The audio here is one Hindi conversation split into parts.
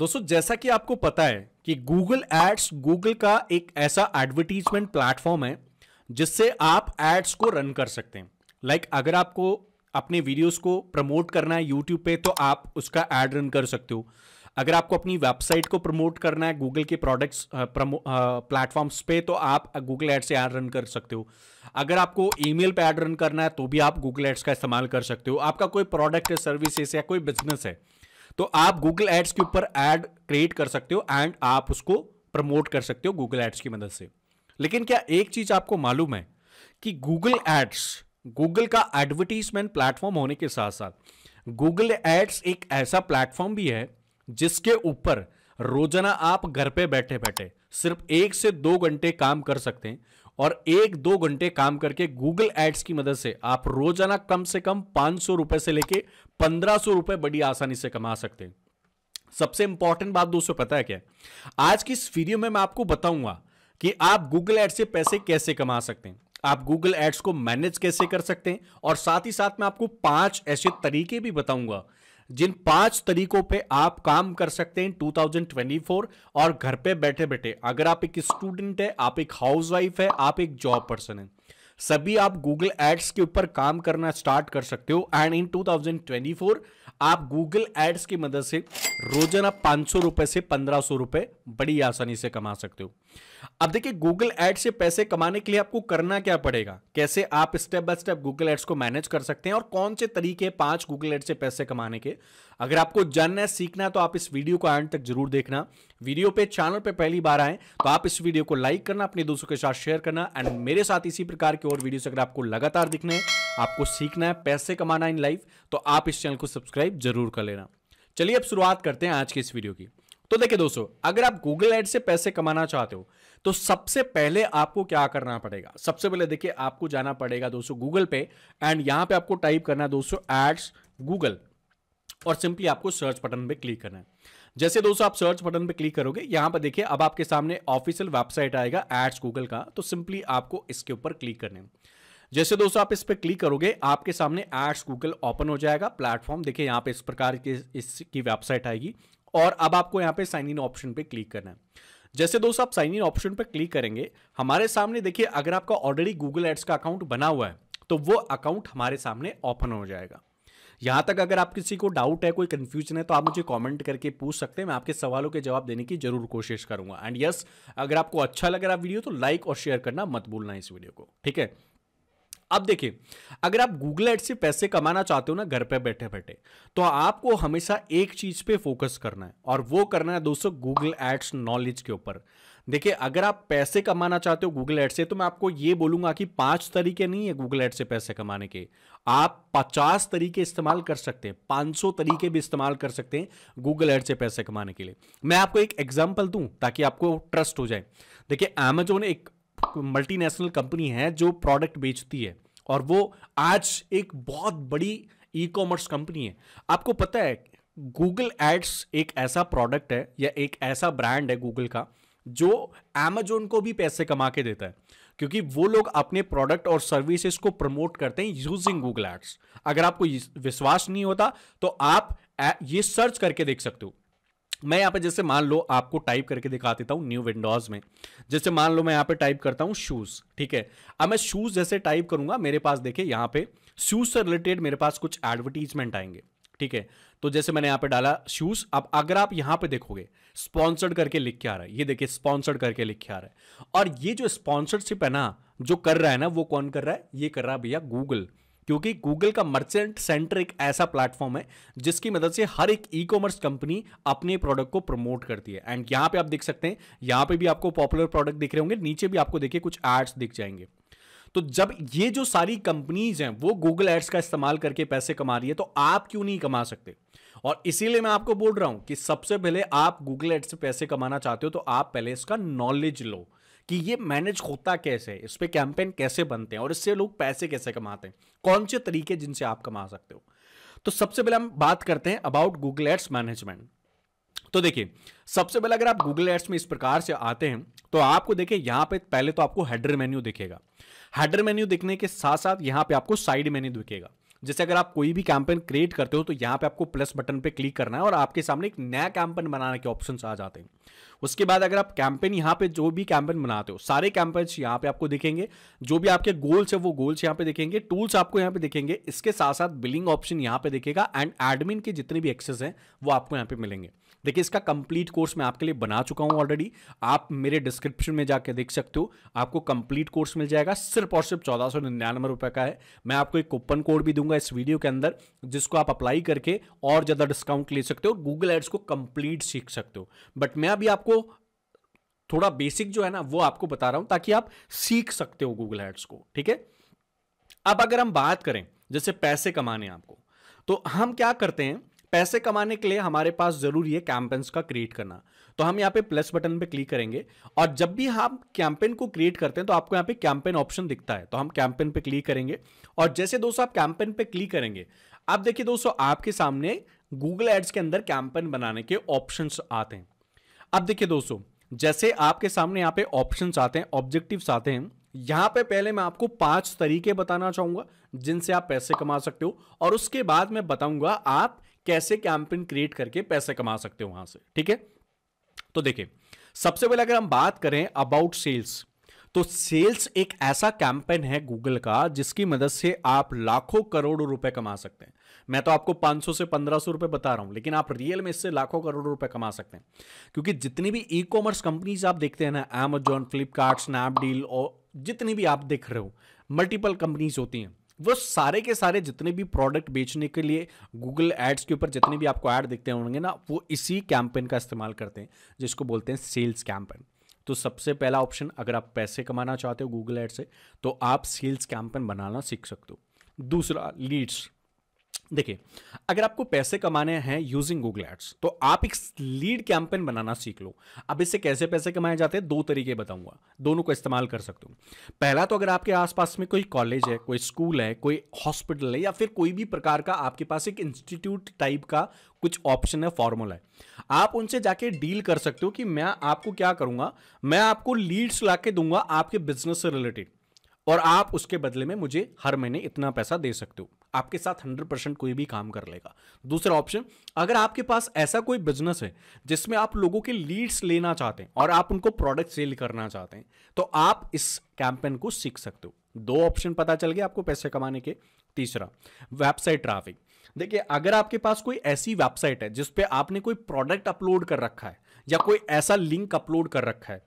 दोस्तों जैसा कि आपको पता है कि गूगल एड्स गूगल का एक ऐसा एडवर्टीजमेंट प्लेटफॉर्म है जिससे आप एड्स को रन कर सकते हैं लाइक like अगर आपको अपने वीडियोस को प्रमोट करना है यूट्यूब पे तो आप उसका एड रन कर सकते हो अगर आपको अपनी वेबसाइट को प्रमोट करना है गूगल के प्रोडक्ट्स प्लेटफॉर्म्स पे तो आप गूगल एड्स से एड रन कर सकते हो अगर आपको ईमेल पे ऐड रन करना है तो भी आप गूगल एड्स का इस्तेमाल कर सकते हो आपका कोई प्रोडक्ट है सर्विसेस या कोई बिजनेस है तो आप गूगल एड्स के ऊपर एड क्रिएट कर सकते हो एंड आप उसको प्रमोट कर सकते हो गूगल एड्स की मदद से लेकिन क्या एक चीज आपको मालूम है कि गूगल एड्स गूगल का एडवर्टीजमेंट प्लेटफॉर्म होने के साथ साथ गूगल एड्स एक ऐसा प्लेटफॉर्म भी है जिसके ऊपर रोजाना आप घर पे बैठे बैठे सिर्फ एक से दो घंटे काम कर सकते हैं और एक दो घंटे काम करके गूगल एड्स की मदद से आप रोजाना कम से कम पांच सौ रुपए से लेके पंद्रह सौ रुपए बड़ी आसानी से कमा सकते हैं सबसे इंपॉर्टेंट बात दोस्तों पता है क्या आज की इस वीडियो में मैं आपको बताऊंगा कि आप गूगल एड्स से पैसे कैसे कमा सकते हैं आप गूगल एड्स को मैनेज कैसे कर सकते हैं और साथ ही साथ मैं आपको पांच ऐसे तरीके भी बताऊंगा जिन पांच तरीकों पे आप काम कर सकते हैं 2024 और घर पे बैठे बैठे अगर आप एक स्टूडेंट है आप एक हाउसवाइफ है आप एक जॉब पर्सन है सभी आप गूगल एड्स के ऊपर काम करना स्टार्ट कर सकते हो एंड इन 2024 आप गूगल एड्स की मदद से रोजाना पांच सौ रुपए से पंद्रह सौ रुपए बड़ी आसानी से कमा सकते हो अब देखिए गूगल एड से पैसे कमाने के लिए आपको करना क्या पड़ेगा कैसे आप step by step Google ads को मैनेज कर सकते हैं और कौन से तरीके पांच गूगल एड से पैसे कमाने के अगर आपको जानना है सीखना है तो आप इस वीडियो को एंड तक जरूर देखना वीडियो पे चैनल पे पहली बार आए तो आप इस वीडियो को लाइक करना अपने दोस्तों के साथ शेयर करना एंड मेरे साथ इसी प्रकार के और वीडियो अगर आपको लगातार दिखने आपको सीखना है पैसे कमाना इन लाइफ तो आप इस चैनल को सब्सक्राइब जरूर कर लेना चलिए अब शुरुआत करते हैं आज के इस वीडियो की तो देखिए दोस्तों अगर आप गूगल एड से पैसे कमाना चाहते हो तो सबसे पहले आपको क्या करना पड़ेगा सबसे पहले देखिए आपको जाना पड़ेगा दोस्तों गूगल पे एंड यहां पे आपको टाइप करना है दोस्तों एड्स गूगल और सिंपली आपको सर्च बटन पे क्लिक करना है जैसे दोस्तों आप सर्च बटन पे क्लिक करोगे यहां पर देखिए अब आपके सामने ऑफिशियल वेबसाइट आएगा एड्स गूगल का तो सिंपली आपको इसके ऊपर क्लिक करना है जैसे दोस्तों आप इस पर क्लिक करोगे आपके सामने एड्स गूगल ओपन हो जाएगा प्लेटफॉर्म देखिए यहाँ पे इस प्रकार की इसकी वेबसाइट आएगी और अब आपको यहाँ पे साइन इन ऑप्शन पे क्लिक करना है जैसे दोस्तों आप साइन इन ऑप्शन पर क्लिक करेंगे हमारे सामने देखिए अगर आपका ऑलरेडी गूगल एड्स का अकाउंट बना हुआ है तो वो अकाउंट हमारे सामने ओपन हो जाएगा यहां तक अगर आप किसी को डाउट है कोई कंफ्यूजन है तो आप मुझे कमेंट करके पूछ सकते हैं मैं आपके सवालों के जवाब देने की जरूर कोशिश करूंगा एंड यस yes, अगर आपको अच्छा लग रहा वीडियो तो लाइक और शेयर करना मत भूलना इस वीडियो को ठीक है अब देखिए अगर आप गूगल एड से पैसे कमाना चाहते हो ना घर पे बैठे बैठे तो आपको हमेशा एक चीज पे फोकस करना है और वो करना है दोस्तों गूगल एड्स नॉलेज के ऊपर देखिए अगर आप पैसे कमाना चाहते हो गूगल एड से तो मैं आपको ये बोलूंगा कि पांच तरीके नहीं है गूगल एड से पैसे कमाने के आप पचास तरीके इस्तेमाल कर सकते हैं पांच सौ तरीके भी इस्तेमाल कर सकते हैं गूगल एड से पैसे कमाने के लिए मैं आपको एक एग्जाम्पल दूं ताकि आपको ट्रस्ट हो जाए देखिए अमेजोन एक मल्टीनेशनल कंपनी है जो प्रोडक्ट बेचती है और वो आज एक बहुत बड़ी ई कॉमर्स कंपनी है आपको पता है गूगल एड्स एक ऐसा प्रोडक्ट है या एक ऐसा ब्रांड है गूगल का जो एमेजोन को भी पैसे कमा के देता है क्योंकि वो लोग अपने प्रोडक्ट और सर्विसेज को प्रमोट करते हैं यूजिंग गूगल एड्स अगर आपको विश्वास नहीं होता तो आप ये सर्च करके देख सकते हो मैं यहाँ पे जैसे मान लो आपको टाइप करके दिखा देता हूँ न्यू विंडोज़ में जैसे मान लो मैं यहाँ पे टाइप करता हूँ शूज़ ठीक है अब मैं शूज़ जैसे टाइप करूँगा मेरे पास देखिए यहाँ पे शूज़ से रिलेटेड मेरे पास कुछ एडवर्टीजमेंट आएंगे ठीक है तो जैसे मैंने यहाँ पे डाला शूज़ अब अगर आप यहाँ पे देखोगे स्पॉन्सर्ड करके लिख के आ रहा है ये देखिए स्पॉन्सर्ड करके लिख के आ रहा है और ये जो स्पॉन्सरशिप है ना जो कर रहा है ना वो कौन कर रहा है ये कर रहा है भैया गूगल क्योंकि गूगल का मर्चेंट सेंटर एक ऐसा प्लेटफॉर्म है जिसकी मदद से हर एक ई कॉमर्स कंपनी अपने प्रोडक्ट को प्रमोट करती है एंड यहां पे आप देख सकते हैं यहां पे भी आपको पॉपुलर प्रोडक्ट दिख रहे होंगे नीचे भी आपको देखिए कुछ एड्स दिख जाएंगे तो जब ये जो सारी कंपनीज हैं वो गूगल एड्स का इस्तेमाल करके पैसे कमा रही है तो आप क्यों नहीं कमा सकते और इसीलिए मैं आपको बोल रहा हूं कि सबसे पहले आप गूगल एड्स से पैसे कमाना चाहते हो तो आप पहले इसका नॉलेज लो कि ये मैनेज होता कैसे है इस पर कैंपेन कैसे बनते हैं और इससे लोग पैसे कैसे कमाते हैं कौन से तरीके जिनसे आप कमा सकते हो तो सबसे पहले हम बात करते हैं अबाउट गूगल एड्स मैनेजमेंट तो देखिए सबसे पहले अगर आप गूगल एड्स में इस प्रकार से आते हैं तो आपको देखिए यहां पे पहले तो आपको हेडर मेन्यू दिखेगा हेडर मेन्यू दिखने के साथ साथ यहाँ पे आपको साइड मेन्यू दिखेगा जैसे अगर आप कोई भी कैंपेन क्रिएट करते हो तो यहाँ पे आपको प्लस बटन पे क्लिक करना है और आपके सामने एक नया कैंपेन बनाने के ऑप्शन आ जाते हैं उसके बाद अगर आप कैंपेन यहाँ पे जो भी कैंपेन बनाते हो सारे कैंपेन्स यहाँ पे आपको दिखेंगे जो भी आपके गोल्स है वो गोल्स यहाँ पे दिखेंगे टूल्स आपको यहाँ पे दिखेंगे इसके साथ साथ बिलिंग ऑप्शन यहाँ पे दिखेगा एंड एडमिन के जितने भी एक्सेस हैं वो आपको यहाँ पे मिलेंगे देखिए इसका कंप्लीट कोर्स मैं आपके लिए बना चुका हूं ऑलरेडी आप मेरे डिस्क्रिप्शन में जाकर देख सकते हो आपको कंप्लीट कोर्स मिल जाएगा सिर्फ और सिर्फ चौदह सौ निन्यानवे रुपए का है मैं आपको एक कूपन कोड भी दूंगा इस वीडियो के अंदर जिसको आप अप्लाई करके और ज़्यादा डिस्काउंट ले सकते हो गूगल एड्स को कंप्लीट सीख सकते हो बट मैं अभी आपको थोड़ा बेसिक जो है ना वो आपको बता रहा हूं ताकि आप सीख सकते हो गूगल एड्स को ठीक है अब अगर हम बात करें जैसे पैसे कमाने आपको तो हम क्या करते हैं पैसे कमाने के लिए हमारे पास जरूरी है कैंपेन्स का क्रिएट करना तो हम यहाँ पे प्लस बटन पे क्लिक करेंगे और जब भी हम हाँ कैंपेन को क्रिएट करते हैं तो आपको यहाँ पे कैंपेन ऑप्शन दिखता है तो हम कैंपेन पे क्लिक करेंगे और जैसे दोस्तों आप कैंपेन पे क्लिक करेंगे आप देखिए दोस्तों आपके सामने गूगल एड्स के अंदर कैंपेन बनाने के ऑप्शन आते हैं अब देखिए दोस्तों जैसे आपके सामने यहाँ पे ऑप्शन आते हैं ऑब्जेक्टिव आते हैं यहाँ पे पहले मैं आपको पांच तरीके बताना चाहूंगा जिनसे आप पैसे कमा सकते हो और उसके बाद मैं बताऊंगा आप कैसे कैंपेन क्रिएट करके पैसे कमा सकते हो वहां से ठीक है तो देखिए सबसे पहले अगर हम बात करें अबाउट सेल्स तो सेल्स एक ऐसा कैंपेन है गूगल का जिसकी मदद से आप लाखों करोड़ों रुपए कमा सकते हैं मैं तो आपको 500 से 1500 रुपए बता रहा हूं लेकिन आप रियल में इससे लाखों करोड़ रुपए कमा सकते हैं क्योंकि जितनी भी ई कॉमर्स कंपनीज आप देखते हैं ना एमेजॉन फ्लिपकार्ट स्नैपडील और जितनी भी आप देख रहे हो मल्टीपल कंपनीज होती हैं वो सारे के सारे जितने भी प्रोडक्ट बेचने के लिए गूगल एड्स के ऊपर जितने भी आपको ऐड दिखते होंगे ना वो इसी कैंपेन का इस्तेमाल करते हैं जिसको बोलते हैं सेल्स कैंपेन तो सबसे पहला ऑप्शन अगर आप पैसे कमाना चाहते हो गूगल एड से तो आप सेल्स कैंपेन बनाना सीख सकते हो दूसरा लीड्स देखिए अगर आपको पैसे कमाने हैं यूजिंग गूगल एड्स तो आप एक लीड कैंपेन बनाना सीख लो अब इससे कैसे पैसे कमाए जाते हैं दो तरीके बताऊंगा दोनों को इस्तेमाल कर सकते हो पहला तो अगर आपके आसपास में कोई कॉलेज है कोई स्कूल है कोई हॉस्पिटल है या फिर कोई भी प्रकार का आपके पास एक इंस्टीट्यूट टाइप का कुछ ऑप्शन है फॉर्मूला है आप उनसे जाके डील कर सकते हो कि मैं आपको क्या करूंगा मैं आपको लीड्स ला के दूंगा आपके बिजनेस से रिलेटेड और आप उसके बदले में मुझे हर महीने इतना पैसा दे सकते हो आपके साथ हंड्रेड परसेंट कोई भी काम कर लेगा दूसरा ऑप्शन अगर आपके पास ऐसा कोई बिजनेस है जिसमें आप लोगों के लीड्स लेना चाहते हैं और आप उनको प्रोडक्ट सेल करना चाहते हैं तो आप इस कैंपेन को सीख सकते हो दो ऑप्शन पता चल गए आपको पैसे कमाने के तीसरा वेबसाइट ट्रैफिक देखिए अगर आपके पास कोई ऐसी वेबसाइट है जिस पे आपने कोई प्रोडक्ट अपलोड कर रखा है या कोई ऐसा लिंक अपलोड कर रखा है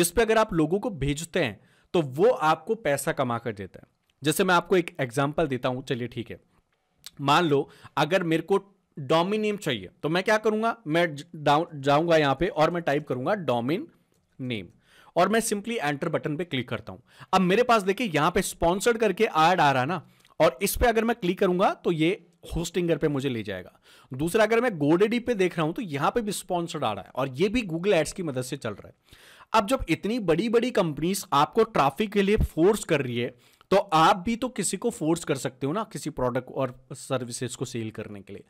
जिस पे अगर आप लोगों को भेजते हैं तो वो आपको पैसा कमा कर देता है जैसे मैं आपको एक एग्जाम्पल देता हूं चलिए ठीक है मान लो अगर मेरे को डोमिन नेम चाहिए तो मैं क्या करूंगा मैं जाऊंगा यहां पे और मैं टाइप करूंगा डोमिन नेम और मैं सिंपली एंटर बटन पे क्लिक करता हूं अब मेरे पास देखिए यहां पे स्पॉन्सर्ड करके एड आ रहा है ना और इस पे अगर मैं क्लिक करूंगा तो ये होस्टिंगर पे मुझे ले जाएगा दूसरा अगर मैं गोडेडी पे देख रहा हूं तो यहां पे भी स्पॉन्सर्ड आ रहा है और ये भी गूगल एड्स की मदद से चल रहा है अब जब इतनी बड़ी बड़ी कंपनीज आपको ट्रैफिक के लिए फोर्स कर रही है तो आप भी तो किसी को फोर्स कर सकते हो ना किसी प्रोडक्ट और सर्विसेज को सेल करने के लिए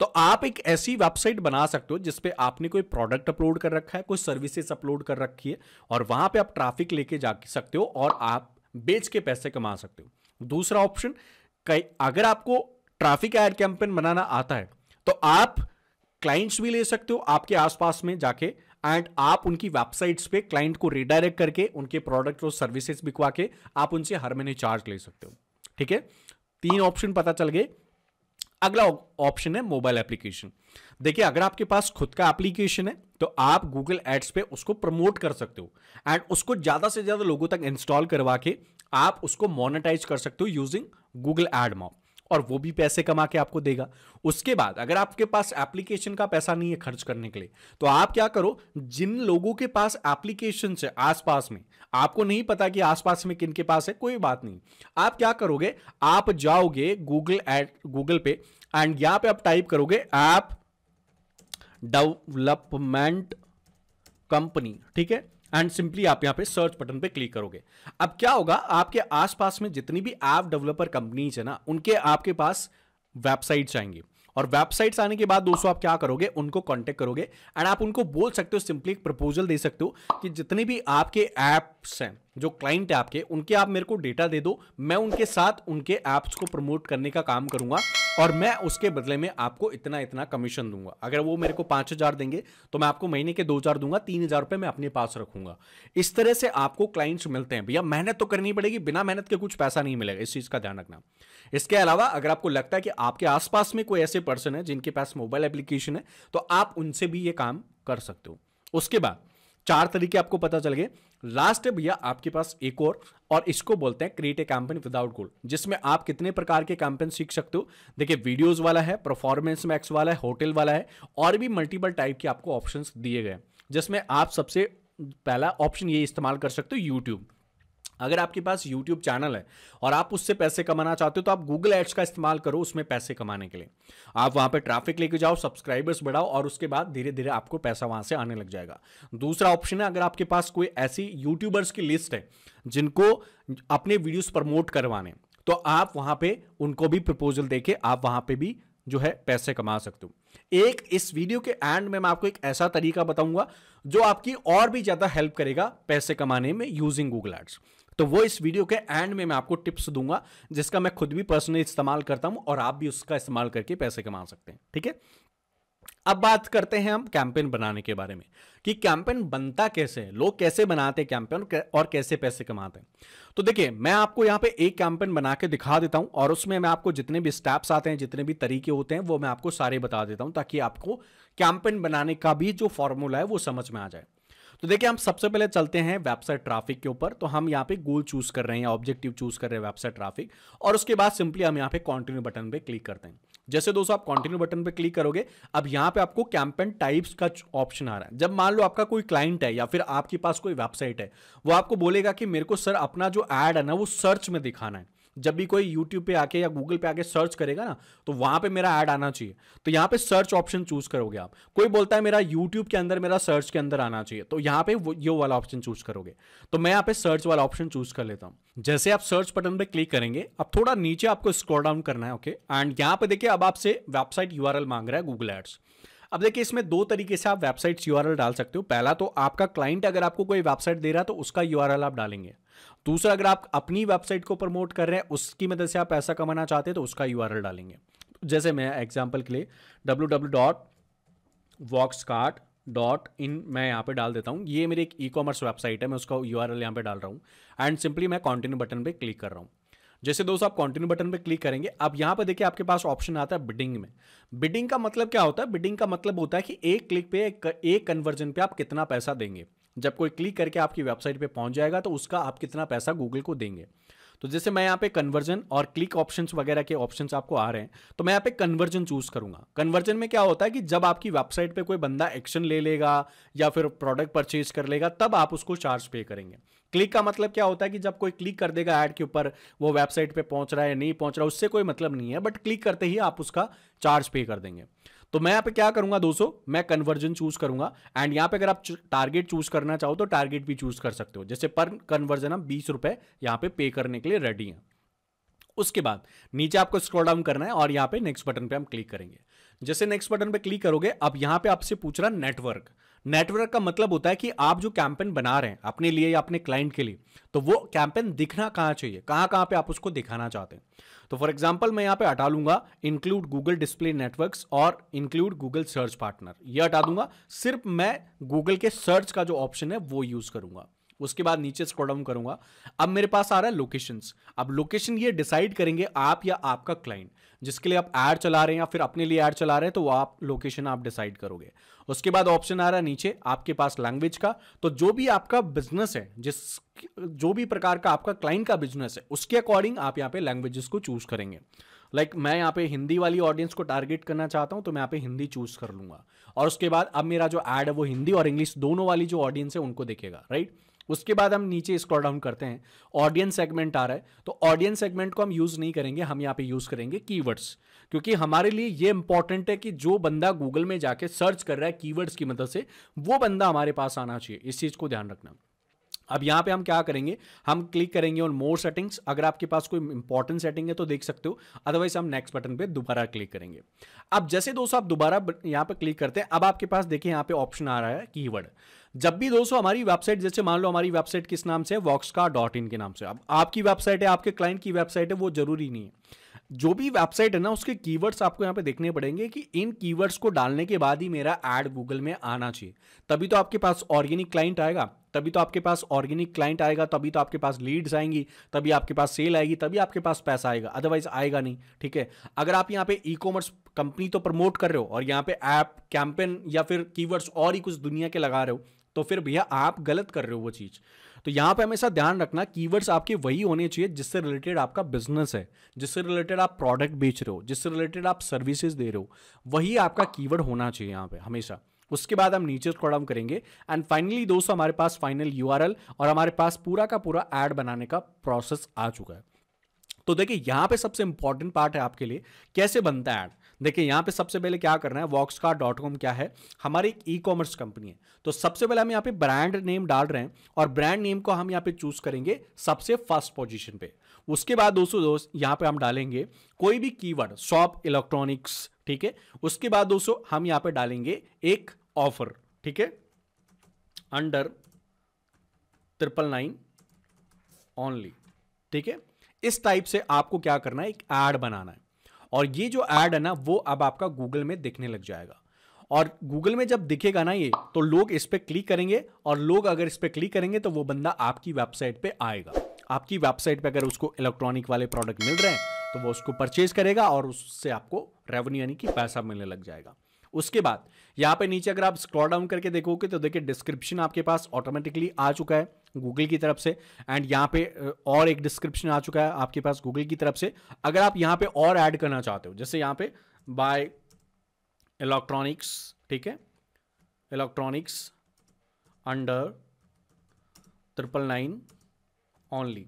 तो आप एक ऐसी वेबसाइट बना सकते हो जिसपे आपने कोई प्रोडक्ट अपलोड कर रखा है कोई सर्विसेज अपलोड कर रखी है और वहां पर आप ट्रैफिक लेके जा सकते हो और आप बेच के पैसे कमा सकते हो दूसरा ऑप्शन अगर आपको ट्रैफिक एड कैंपेन बनाना आता है तो आप क्लाइंट्स भी ले सकते हो आपके आसपास में जाके एंड आप उनकी वेबसाइट्स पे क्लाइंट को रिडायरेक्ट करके उनके प्रोडक्ट और सर्विसेज बिकवा के आप उनसे हर महीने चार्ज ले सकते हो ठीक है तीन ऑप्शन पता चल गए अगला ऑप्शन है मोबाइल एप्लीकेशन देखिए अगर आपके पास खुद का एप्लीकेशन है तो आप गूगल एड्स पे उसको प्रमोट कर सकते हो एंड उसको ज़्यादा से ज़्यादा लोगों तक इंस्टॉल करवा के आप उसको मोनेटाइज कर सकते हो यूजिंग गूगल एड मॉप और वो भी पैसे कमा के आपको देगा उसके बाद अगर आपके पास एप्लीकेशन का पैसा नहीं है खर्च करने के लिए तो आप क्या करो जिन लोगों के पास एप्लीकेशन है आसपास में आपको नहीं पता कि आसपास में किन के पास है कोई बात नहीं आप क्या करोगे आप जाओगे गूगल एट गूगल पे एंड यहां पे आप टाइप करोगे ऐप डेवलपमेंट कंपनी ठीक है एंड सिंपली आप यहाँ पे सर्च बटन पे क्लिक करोगे अब क्या होगा आपके आसपास में जितनी भी ऐप डेवलपर कंपनीज है ना उनके आपके पास वेबसाइट्स आएंगे और वेबसाइट्स आने के बाद दोस्तों आप क्या करोगे उनको कांटेक्ट करोगे एंड आप उनको बोल सकते हो सिंपली एक प्रपोजल दे सकते हो कि जितने भी आपके ऐप्स हैं जो क्लाइंट है आपके उनके आप मेरे को डेटा दे दो मैं उनके साथ उनके ऐप्स को प्रमोट करने का काम करूंगा और मैं उसके बदले में आपको इतना इतना कमीशन दूंगा अगर वो मेरे को पांच हज़ार देंगे तो मैं आपको महीने के दो हज़ार दूंगा तीन हज़ार रुपये मैं अपने पास रखूंगा इस तरह से आपको क्लाइंट्स मिलते हैं भैया मेहनत तो करनी पड़ेगी बिना मेहनत के कुछ पैसा नहीं मिलेगा इस चीज़ का ध्यान रखना इसके अलावा अगर आपको लगता है कि आपके आसपास में कोई ऐसे पर्सन है जिनके पास मोबाइल एप्लीकेशन है तो आप उनसे भी ये काम कर सकते हो उसके बाद चार तरीके आपको पता चल गए लास्ट है भैया आपके पास एक और और इसको बोलते हैं create a campaign without goal जिसमें आप कितने प्रकार के कैंपेन सीख सकते हो देखिए वीडियोस वाला है परफॉर्मेंस मैक्स वाला है होटल वाला है और भी मल्टीपल टाइप के आपको ऑप्शंस दिए गए जिसमें आप सबसे पहला ऑप्शन ये इस्तेमाल कर सकते हो यूट्यूब अगर आपके पास यूट्यूब चैनल है और आप उससे पैसे कमाना चाहते हो तो आप गूगल एड्स का इस्तेमाल करो उसमें पैसे कमाने के लिए आप वहां पर ट्रैफिक लेके जाओ सब्सक्राइबर्स बढ़ाओ और उसके बाद धीरे धीरे आपको पैसा वहां से आने लग जाएगा दूसरा ऑप्शन है अगर आपके पास कोई ऐसी यूट्यूबर्स की लिस्ट है जिनको अपने वीडियोज प्रमोट करवाने तो आप वहां पर उनको भी प्रपोजल देके आप वहां पर भी जो है पैसे कमा सकते हो एक इस वीडियो के एंड में मैं आपको एक ऐसा तरीका बताऊंगा जो आपकी और भी ज्यादा हेल्प करेगा पैसे कमाने में यूजिंग गूगल एड्स तो वो इस वीडियो के एंड में मैं आपको टिप्स दूंगा जिसका मैं खुद भी पर्सनली इस्तेमाल करता हूं और आप भी उसका इस्तेमाल करके पैसे कमा सकते हैं ठीक है अब बात करते हैं हम कैंपेन बनाने के बारे में कि कैंपेन बनता कैसे है लोग कैसे बनाते हैं कैंपेन और कैसे पैसे कमाते हैं तो देखिए मैं आपको यहाँ पे एक कैंपेन बना के दिखा देता हूँ और उसमें मैं आपको जितने भी स्टेप्स आते हैं जितने भी तरीके होते हैं वो मैं आपको सारे बता देता हूँ ताकि आपको कैंपेन बनाने का भी जो फॉर्मूला है वो समझ में आ जाए तो देखिए हम सबसे पहले चलते हैं वेबसाइट ट्रैफिक के ऊपर तो हम यहाँ पे गोल चूज कर रहे हैं ऑब्जेक्टिव चूज कर रहे हैं वेबसाइट ट्रैफिक और उसके बाद सिंपली हम यहाँ पे कंटिन्यू बटन पे क्लिक करते हैं जैसे दोस्तों आप कंटिन्यू बटन पे क्लिक करोगे अब यहाँ पे आपको कैंपेन टाइप्स का ऑप्शन आ रहा है जब मान लो आपका कोई क्लाइंट है या फिर आपके पास कोई वेबसाइट है वो आपको बोलेगा कि मेरे को सर अपना जो एड है ना वो सर्च में दिखाना है जब भी कोई यूट्यूब पे आके या गूगल पे आके सर्च करेगा ना तो वहां पे मेरा ऐड आना चाहिए तो यहाँ पे सर्च ऑप्शन चूज करोगे आप कोई बोलता है मेरा यूट्यूब के अंदर मेरा सर्च के अंदर आना चाहिए तो यहाँ पे यो वाला ऑप्शन चूज करोगे तो मैं यहाँ पे सर्च वाला ऑप्शन चूज कर लेता हूं जैसे आप सर्च बटन पे क्लिक करेंगे अब थोड़ा नीचे आपको स्क्रॉल डाउन करना है ओके एंड यहां पर देखिए अब आपसे वेबसाइट यू मांग रहा है गूगल एड्स अब देखिए इसमें दो तरीके से आप वेबसाइट्स यूआरएल डाल सकते हो पहला तो आपका क्लाइंट अगर आपको कोई वेबसाइट दे रहा है तो उसका यूआरएल आप डालेंगे दूसरा अगर आप अपनी वेबसाइट को प्रमोट कर रहे हैं उसकी मदद से आप पैसा कमाना चाहते हैं तो उसका यू डालेंगे जैसे मैं एग्जाम्पल के लिए W W dot vox cart dot in मैं यहाँ पे डाल देता हूँ ये मेरी एक ई कॉमर्स वेबसाइट है मैं उसका यू आर एल यहाँ पर डाल रहा हूँ एंड सिंपली मैं कॉन्टिन्यू बटन पे क्लिक कर रहा हूँ जैसे दोस्तों आप कंटिन्यू बटन पर क्लिक करेंगे अब यहाँ पर देखिए आपके पास ऑप्शन आता है बिडिंग में बिडिंग का मतलब क्या होता है बिडिंग का मतलब होता है कि एक क्लिक पे एक कन्वर्जन पे आप कितना पैसा देंगे जब कोई क्लिक करके आपकी वेबसाइट पे पहुंच जाएगा तो उसका आप कितना पैसा गूगल को देंगे तो जैसे मैं यहाँ पे कन्वर्जन और क्लिक ऑप्शंस वगैरह के ऑप्शंस आपको आ रहे हैं तो मैं यहाँ पे कन्वर्जन चूज करूंगा कन्वर्जन में क्या होता है कि जब आपकी वेबसाइट पे कोई बंदा एक्शन ले लेगा या फिर प्रोडक्ट परचेज कर लेगा तब आप उसको चार्ज पे करेंगे क्लिक का मतलब क्या होता है कि जब कोई क्लिक कर देगा ऐड के ऊपर वो वेबसाइट पे पहुंच रहा है नहीं पहुंच रहा उससे कोई मतलब नहीं है बट क्लिक करते ही आप उसका चार्ज पे कर देंगे तो मैं यहाँ पे क्या करूंगा दोस्तों मैं कन्वर्जन चूज करूंगा एंड यहाँ पे अगर आप टारगेट चूज करना चाहो तो टारगेट भी चूज कर सकते हो जैसे पर कन्वर्जन हम बीस रुपए यहाँ पे पे करने के लिए रेडी हैं उसके बाद नीचे आपको स्क्रॉल डाउन करना है और यहाँ पे नेक्स्ट बटन पे हम क्लिक करेंगे जैसे नेक्स्ट बटन पे क्लिक करोगे अब यहाँ पे आपसे पूछ रहा नेटवर्क नेटवर्क का मतलब होता है कि आप जो कैंपेन बना रहे हैं अपने लिए या अपने क्लाइंट के लिए तो वो कैंपेन दिखना कहाँ चाहिए कहाँ कहाँ पे आप उसको दिखाना चाहते हैं तो फॉर एग्जाम्पल मैं यहाँ पे हटा लूंगा इंक्लूड गूगल डिस्प्ले नेटवर्क्स और इंक्लूड गूगल सर्च पार्टनर ये हटा दूंगा सिर्फ मैं गूगल के सर्च का जो ऑप्शन है वो यूज़ करूंगा उसके बाद नीचे स्क्रॉल डाउन करूंगा अब मेरे पास आ रहा है लोकेशंस अब लोकेशन ये डिसाइड करेंगे आप या आपका क्लाइंट जिसके लिए आप एड चला रहे हैं या फिर अपने लिए ऐड चला रहे हैं तो वो आप लोकेशन आप डिसाइड करोगे उसके बाद ऑप्शन आ रहा है नीचे आपके पास लैंग्वेज का तो जो भी आपका बिजनेस है जिस जो भी प्रकार का आपका क्लाइंट का बिजनेस है उसके अकॉर्डिंग आप यहाँ पे लैंग्वेजेस को चूज करेंगे लाइक like, मैं यहाँ पे हिंदी वाली ऑडियंस को टारगेट करना चाहता हूँ तो मैं यहाँ पे हिंदी चूज कर लूंगा और उसके बाद अब मेरा जो एड है वो हिंदी और इंग्लिश दोनों वाली जो ऑडियंस है उनको देखेगा राइट right? उसके बाद हम नीचे स्क्रॉल डाउन करते हैं ऑडियंस सेगमेंट आ रहा है तो ऑडियंस सेगमेंट को हम यूज़ नहीं करेंगे हम यहाँ पे यूज़ करेंगे कीवर्ड्स क्योंकि हमारे लिए ये इंपॉर्टेंट है कि जो बंदा गूगल में जाके सर्च कर रहा है कीवर्ड्स की मदद से वो बंदा हमारे पास आना चाहिए इस चीज़ को ध्यान रखना अब यहां पे हम क्या करेंगे हम क्लिक करेंगे ऑन मोर सेटिंग्स अगर आपके पास कोई इंपॉर्टेंट सेटिंग है तो देख सकते हो अदरवाइज हम नेक्स्ट बटन पे दोबारा क्लिक करेंगे अब जैसे दोस्तों आप दोबारा यहां पे क्लिक करते हैं अब आपके पास देखिए यहां पे ऑप्शन आ रहा है कीवर्ड जब भी दोस्तों हमारी वेबसाइट जैसे मान लो हमारी वेबसाइट किस नाम से है वॉक्सका डॉट इन के नाम से अब आपकी वेबसाइट है आपके क्लाइंट की वेबसाइट है वो जरूरी नहीं है जो भी वेबसाइट है ना उसके कीवर्ड्स आपको यहाँ पे देखने पड़ेंगे कि इन कीवर्ड्स को डालने के बाद ही मेरा एड गूगल में आना चाहिए तभी तो आपके पास ऑर्गेनिक क्लाइंट आएगा तभी तो आपके पास ऑर्गेनिक क्लाइंट आएगा तभी तो आपके पास लीड्स आएंगी तभी आपके पास सेल आएगी तभी आपके पास पैसा आएगा अदरवाइज आएगा नहीं ठीक है अगर आप यहाँ पे ई कॉमर्स कंपनी तो प्रमोट कर रहे हो और यहाँ पे ऐप कैंपेन या फिर कीवर्ड्स और ही कुछ दुनिया के लगा रहे हो तो फिर भैया आप गलत कर रहे हो वो चीज़ तो यहाँ पे हमेशा ध्यान रखना कीवर्ड्स आपके वही होने चाहिए जिससे रिलेटेड आपका बिजनेस है जिससे रिलेटेड आप प्रोडक्ट बेच रहे हो जिससे रिलेटेड आप सर्विसेज दे रहे हो वही आपका कीवर्ड होना चाहिए यहाँ पे हमेशा उसके बाद हम नीचे स्क्रॉल करेंगे एंड फाइनली दोस्तों हमारे पास फाइनल यू और हमारे पास पूरा का पूरा एड बनाने का प्रोसेस आ चुका है तो देखिए यहाँ पे सबसे इंपॉर्टेंट पार्ट है आपके लिए कैसे बनता है एड देखिए यहाँ पे सबसे पहले क्या करना है वॉक्सकार डॉट कॉम क्या है हमारी एक ई कॉमर्स कंपनी है तो सबसे पहले हम यहाँ पे ब्रांड नेम डाल रहे हैं और ब्रांड नेम को हम यहाँ पे चूज करेंगे सबसे फर्स्ट पोजिशन पे उसके बाद दोस्तों दोस्त यहाँ पे हम डालेंगे कोई भी कीवर्ड शॉप इलेक्ट्रॉनिक्स ठीक है उसके बाद दोस्तों हम यहाँ पे डालेंगे एक ऑफर ठीक है अंडर ट्रिपल नाइन ओनली ठीक है इस टाइप से आपको क्या करना है एक एड बनाना है और ये जो ऐड है ना वो अब आपका गूगल में दिखने लग जाएगा और गूगल में जब दिखेगा ना ये तो लोग इस पर क्लिक करेंगे और लोग अगर इस पर क्लिक करेंगे तो वो बंदा आपकी वेबसाइट पे आएगा आपकी वेबसाइट पे अगर उसको इलेक्ट्रॉनिक वाले प्रोडक्ट मिल रहे हैं तो वो उसको परचेज करेगा और उससे आपको रेवेन्यू यानी कि पैसा मिलने लग जाएगा उसके बाद यहाँ पे नीचे अगर आप स्क्रॉल डाउन करके देखोगे तो देखिए डिस्क्रिप्शन आपके पास ऑटोमेटिकली आ चुका है गूगल की तरफ से एंड यहाँ पे और एक डिस्क्रिप्शन आ चुका है आपके पास गूगल की तरफ से अगर आप यहाँ पे और ऐड करना चाहते हो जैसे यहाँ पे बाय इलेक्ट्रॉनिक्स ठीक है electronics under triple nine only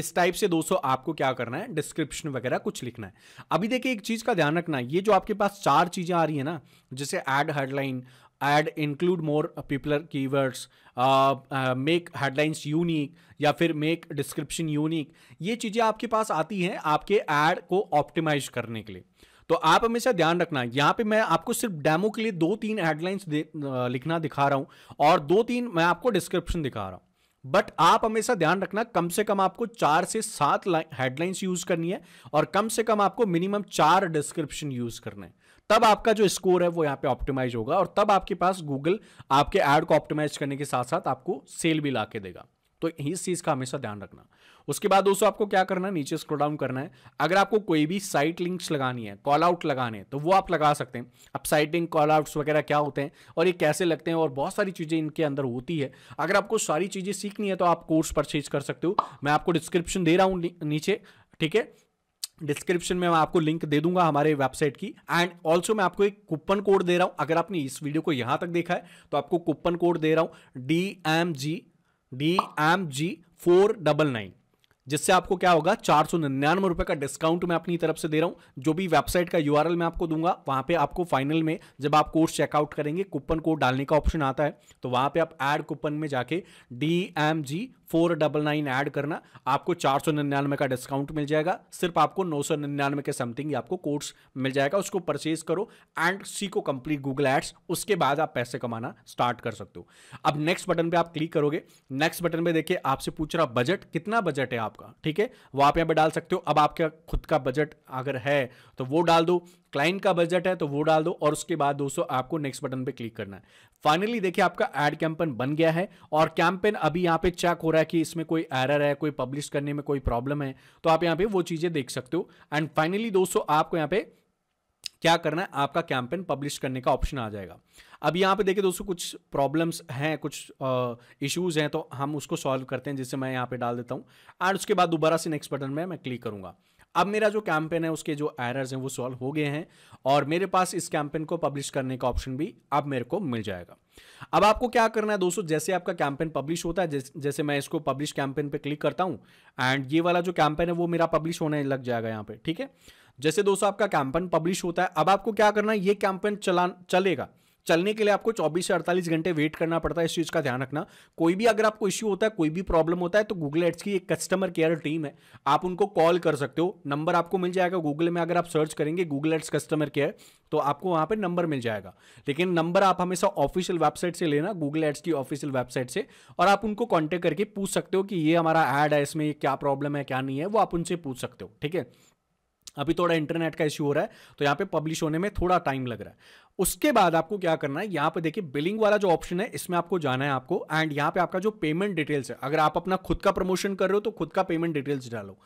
इस टाइप से दोस्तों आपको क्या करना है डिस्क्रिप्शन वगैरह कुछ लिखना है अभी देखिए एक चीज़ का ध्यान रखना है ये जो आपके पास चार चीज़ें आ रही है ना जैसे ad headline ad include more popular keywords make headlines unique या फिर मेक डिस्क्रिप्शन यूनिक ये चीज़ें आपके पास आती हैं आपके एड को ऑप्टिमाइज करने के लिए तो आप हमेशा ध्यान रखना यहाँ पे मैं आपको सिर्फ डेमो के लिए दो तीन हेडलाइंस uh, लिखना दिखा रहा हूँ और दो तीन मैं आपको डिस्क्रिप्शन दिखा रहा हूँ बट आप हमेशा ध्यान रखना कम से कम आपको चार से सात हेडलाइंस यूज करनी है और कम से कम आपको मिनिमम चार डिस्क्रिप्शन यूज करना है तब आपका जो स्कोर है वो यहाँ पे ऑप्टिमाइज होगा और तब आपके पास गूगल आपके एड को ऑप्टिमाइज करने के साथ साथ आपको सेल भी ला के देगा तो इस चीज़ का हमेशा ध्यान रखना उसके बाद दोस्तों आपको क्या करना है नीचे स्क्रो डाउन करना है अगर आपको कोई भी साइट लिंक्स लगानी है कॉल आउट लगाने हैं तो वो आप लगा सकते हैं अब साइटिंग कॉल आउट्स वगैरह क्या होते हैं और ये कैसे लगते हैं और बहुत सारी चीज़ें इनके अंदर होती है अगर आपको सारी चीज़ें सीखनी है तो आप कोर्स परचेज कर सकते हो मैं आपको डिस्क्रिप्शन दे रहा हूँ नीचे ठीक है डिस्क्रिप्शन में मैं आपको लिंक दे दूंगा हमारे वेबसाइट की एंड ऑल्सो मैं आपको एक कूपन कोड दे रहा हूँ अगर आपने इस वीडियो को यहां तक देखा है तो आपको कूपन कोड दे रहा हूँ D M G D M G four double nine जिससे आपको क्या होगा चार सौ निन्यानवे रुपये का डिस्काउंट मैं अपनी तरफ से दे रहा हूँ जो भी वेबसाइट का यू मैं आपको दूंगा वहाँ पे आपको फाइनल में जब आप कोर्स चेकआउट करेंगे कूपन कोड डालने का ऑप्शन आता है तो वहाँ पे आप ऐड कूपन में जाके D M G four double nine add करना आपको चार सौ निन्यानवे का डिस्काउंट मिल जाएगा सिर्फ आपको नौ सौ निन्यानवे के समथिंग आपको कोर्स मिल जाएगा उसको परचेज करो एंड सी को कंप्लीट गूगल एड्स उसके बाद आप पैसे कमाना स्टार्ट कर सकते हो अब नेक्स्ट बटन पे आप क्लिक करोगे नेक्स्ट बटन पे देखिए आपसे पूछ रहा बजट कितना बजट है आप आपका ठीक है वो आप यहाँ पे डाल सकते हो अब आपका खुद का बजट अगर है तो वो डाल दो क्लाइंट का बजट है तो वो डाल दो और उसके बाद दोस्तों आपको नेक्स्ट बटन पे क्लिक करना है फाइनली देखिए आपका एड कैंपेन बन गया है और कैंपेन अभी यहाँ पे चेक हो रहा है कि इसमें कोई एरर है कोई पब्लिश करने में कोई प्रॉब्लम है तो आप यहाँ पे वो चीज़ें देख सकते हो एंड फाइनली दोस्तों आपको यहाँ पे क्या करना है आपका कैंपेन पब्लिश करने का ऑप्शन आ जाएगा अब यहाँ पे देखिए दोस्तों कुछ प्रॉब्लम्स हैं कुछ इश्यूज़ हैं तो हम उसको सॉल्व करते हैं जिससे मैं यहाँ पे डाल देता हूँ एंड उसके बाद दोबारा से नेक्स्ट बटन में मैं क्लिक करूँगा अब मेरा जो कैंपेन है उसके जो एरर्स हैं वो सॉल्व हो गए हैं और मेरे पास इस कैंपेन को पब्लिश करने का ऑप्शन भी अब मेरे को मिल जाएगा अब आपको क्या करना है दोस्तों जैसे आपका कैंपेन पब्लिश होता है जैसे, जैसे मैं इसको पब्लिश कैंपेन पे क्लिक करता हूँ एंड ये वाला जो कैंपेन है वो मेरा पब्लिश होने लग जाएगा यहाँ पे ठीक है जैसे दोस्तों आपका कैंपेन पब्लिश होता है अब आपको क्या करना है ये कैंपेन चला चलेगा चलने के लिए आपको 24 से 48 घंटे वेट करना पड़ता है इस चीज़ का ध्यान रखना कोई भी अगर आपको इश्यू होता है कोई भी प्रॉब्लम होता है तो गूगल एड्स की एक कस्टमर केयर टीम है आप उनको कॉल कर सकते हो नंबर आपको मिल जाएगा गूगल में अगर आप सर्च करेंगे गूगल एड्स कस्टमर केयर तो आपको वहां पर नंबर मिल जाएगा लेकिन नंबर आप हमेशा ऑफिशियल वेबसाइट से लेना गूगल एड्स की ऑफिशियल वेबसाइट से और आप उनको कॉन्टेक्ट करके पूछ सकते हो कि ये हमारा एड है इसमें क्या प्रॉब्लम है क्या नहीं है वो आप उनसे पूछ सकते हो ठीक है अभी थोड़ा इंटरनेट का इश्यू हो रहा है तो यहाँ पे पब्लिश होने में थोड़ा टाइम लग रहा है उसके बाद आपको क्या करना है यहाँ पे देखिए बिलिंग वाला जो ऑप्शन है इसमें आपको जाना है आपको एंड यहाँ पे आपका जो पेमेंट डिटेल्स है अगर आप अपना खुद का प्रमोशन कर रहे हो तो खुद का पेमेंट डिटेल्स डालो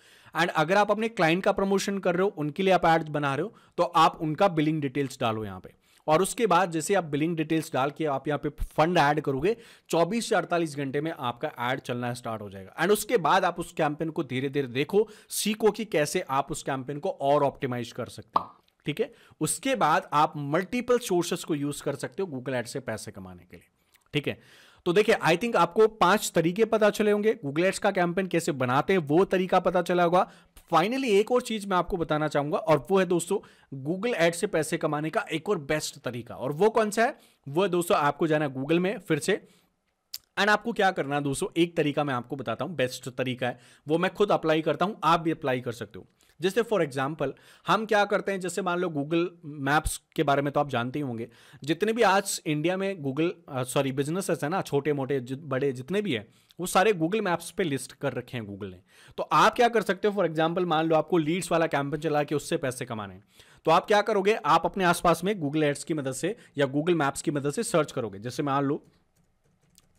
एंड अगर आप अपने क्लाइंट का प्रमोशन कर रहे हो उनके लिए आप एड्स बना रहे हो तो आप उनका बिलिंग डिटेल्स डालो यहाँ पे और उसके बाद जैसे आप बिलिंग डिटेल्स डाल के आप यहाँ पे फंड ऐड करोगे 24 से 48 घंटे में आपका ऐड चलना स्टार्ट हो जाएगा एंड उसके बाद आप उस कैंपेन को धीरे धीरे देखो सीखो कि कैसे आप उस कैंपेन को और ऑप्टिमाइज कर सकते हो ठीक है उसके बाद आप मल्टीपल सोर्सेस को यूज कर सकते हो गूगल एड से पैसे कमाने के लिए ठीक है तो देखिए आई थिंक आपको पांच तरीके पता चले होंगे गूगल एड्स का कैंपेन कैसे बनाते हैं वो तरीका पता चला होगा फाइनली एक और चीज मैं आपको बताना चाहूंगा और वो है दोस्तों गूगल एड से पैसे कमाने का एक और बेस्ट तरीका और वो कौन सा है वो है दोस्तों आपको जाना गूगल में फिर से एंड आपको क्या करना है दोस्तों एक तरीका मैं आपको बताता हूं बेस्ट तरीका है वो मैं खुद अप्लाई करता हूं आप भी अप्लाई कर सकते हो जैसे फॉर एग्जाम्पल हम क्या करते हैं जैसे मान लो गूगल मैप्स के बारे में तो आप जानते ही होंगे जितने भी आज इंडिया में गूगल सॉरी बिजनेसेस है ना छोटे मोटे जि, बड़े जितने भी हैं वो सारे गूगल मैप्स पे लिस्ट कर रखे हैं गूगल ने तो आप क्या कर सकते हो फॉर एग्जाम्पल मान लो आपको लीड्स वाला कैंपेन चला के उससे पैसे कमाने हैं तो आप क्या करोगे आप अपने आसपास में गूगल एड्स की मदद से या गूगल मैप्स की मदद से सर्च करोगे जैसे मान लो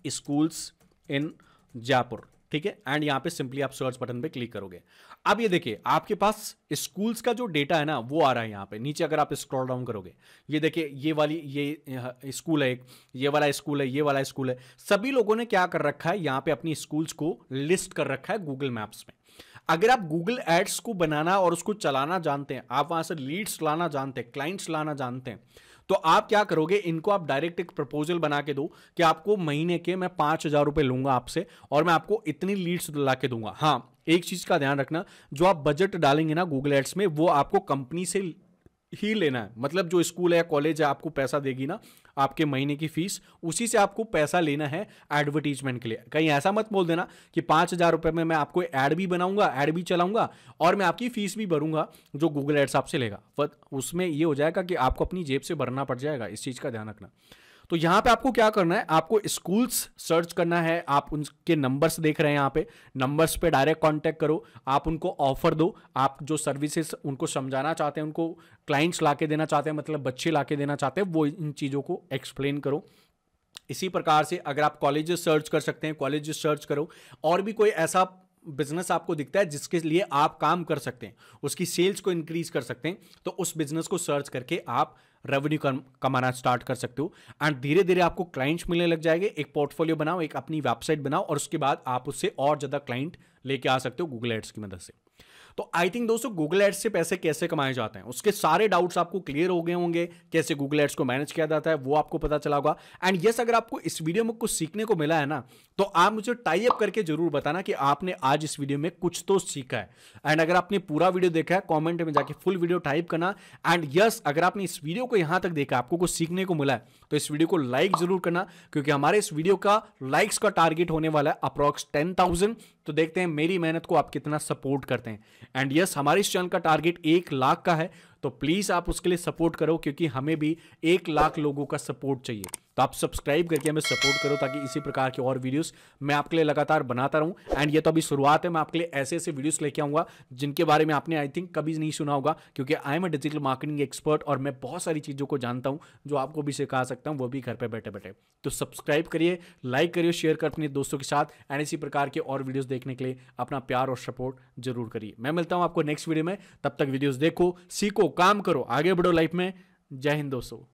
स्कूल्स इन जयपुर ठीक है एंड यहां पे सिंपली आप सर्च बटन पे क्लिक करोगे अब ये देखिए आपके पास स्कूल्स का जो डेटा है ना वो आ रहा है यहां पे नीचे अगर आप स्क्रॉल डाउन करोगे ये देखिए ये वाली ये स्कूल है एक ये वाला स्कूल है ये वाला स्कूल है सभी लोगों ने क्या कर रखा है यहां पे अपनी स्कूल्स को लिस्ट कर रखा है गूगल मैप्स में अगर आप गूगल एड्स को बनाना और उसको चलाना जानते हैं आप वहां से लीड्स लाना जानते हैं क्लाइंट्स लाना जानते हैं तो आप क्या करोगे इनको आप डायरेक्ट एक प्रपोजल बना के दो कि आपको महीने के मैं पांच हज़ार रुपए लूंगा आपसे और मैं आपको इतनी लीड्स ला के दूंगा हाँ एक चीज़ का ध्यान रखना जो आप बजट डालेंगे ना गूगल एड्स में वो आपको कंपनी से ही लेना है मतलब जो स्कूल है या कॉलेज है आपको पैसा देगी ना आपके महीने की फीस उसी से आपको पैसा लेना है एडवर्टीजमेंट के लिए कहीं ऐसा मत बोल देना कि पाँच हज़ार रुपये में मैं आपको ऐड भी बनाऊंगा ऐड भी चलाऊंगा और मैं आपकी फ़ीस भी भरूंगा जो गूगल एड्स आपसे लेगा बट उसमें ये हो जाएगा कि आपको अपनी जेब से भरना पड़ जाएगा इस चीज़ का ध्यान रखना तो यहाँ पे आपको क्या करना है आपको स्कूल्स सर्च करना है आप उनके नंबर्स देख रहे हैं यहाँ पे नंबर्स पे डायरेक्ट कांटेक्ट करो आप उनको ऑफर दो आप जो सर्विसेज उनको समझाना चाहते हैं उनको क्लाइंट्स ला के देना चाहते हैं मतलब बच्चे ला के देना चाहते हैं वो इन चीज़ों को एक्सप्लेन करो इसी प्रकार से अगर आप कॉलेजेस सर्च कर सकते हैं कॉलेजेस सर्च करो और भी कोई ऐसा बिजनेस आपको दिखता है जिसके लिए आप काम कर सकते हैं उसकी सेल्स को इंक्रीज कर सकते हैं तो उस बिजनेस को सर्च करके आप रेवेन्यू कमाना स्टार्ट कर सकते हो एंड धीरे धीरे आपको क्लाइंट्स मिलने लग जाएंगे एक पोर्टफोलियो बनाओ एक अपनी वेबसाइट बनाओ और उसके बाद आप उससे और ज़्यादा क्लाइंट लेके आ सकते हो गूगल एड्स की मदद से तो आई थिंक दोस्तों गूगल एड्स से पैसे कैसे कमाए जाते हैं उसके सारे डाउट्स आपको क्लियर हो गए होंगे कैसे गूगल एड्स को मैनेज किया जाता है वो आपको पता चला होगा एंड यस अगर आपको इस वीडियो में कुछ सीखने को मिला है ना तो आप मुझे टाई अप करके जरूर बताना कि आपने आज इस वीडियो में कुछ तो सीखा है एंड अगर आपने पूरा वीडियो देखा है कमेंट में जाके फुल वीडियो टाइप करना एंड यस yes, अगर आपने इस वीडियो को यहां तक देखा आपको कुछ सीखने को मिला है तो इस वीडियो को लाइक जरूर करना क्योंकि हमारे इस वीडियो का लाइक्स का टारगेट होने वाला है अप्रॉक्स टेन थाउजेंड तो देखते हैं मेरी मेहनत को आप कितना सपोर्ट करते हैं एंड यस yes, हमारे इस चैनल का टारगेट एक लाख का है तो प्लीज़ आप उसके लिए सपोर्ट करो क्योंकि हमें भी एक लाख लोगों का सपोर्ट चाहिए तो आप सब्सक्राइब करके हमें सपोर्ट करो ताकि इसी प्रकार के और वीडियोस मैं आपके लिए लगातार बनाता रहूँ एंड ये तो अभी शुरुआत है मैं आपके लिए ऐसे ऐसे वीडियोस लेके आऊँगा जिनके बारे में आपने आई थिंक कभी नहीं सुना होगा क्योंकि I am a digital marketing expert और मैं बहुत सारी चीज़ों को जानता हूँ जो आपको भी सिखा सकता हूँ वो भी घर पर बैठे बैठे तो सब्सक्राइब करिए लाइक करिए शेयर कर अपने दोस्तों के साथ एंड इसी प्रकार के और वीडियोज़ देखने के लिए अपना प्यार और सपोर्ट जरूर करिए मैं मिलता हूँ आपको नेक्स्ट वीडियो में तब तक वीडियोज़ देखो सीखो काम करो आगे बढ़ो लाइफ में जय हिंद दोस्तों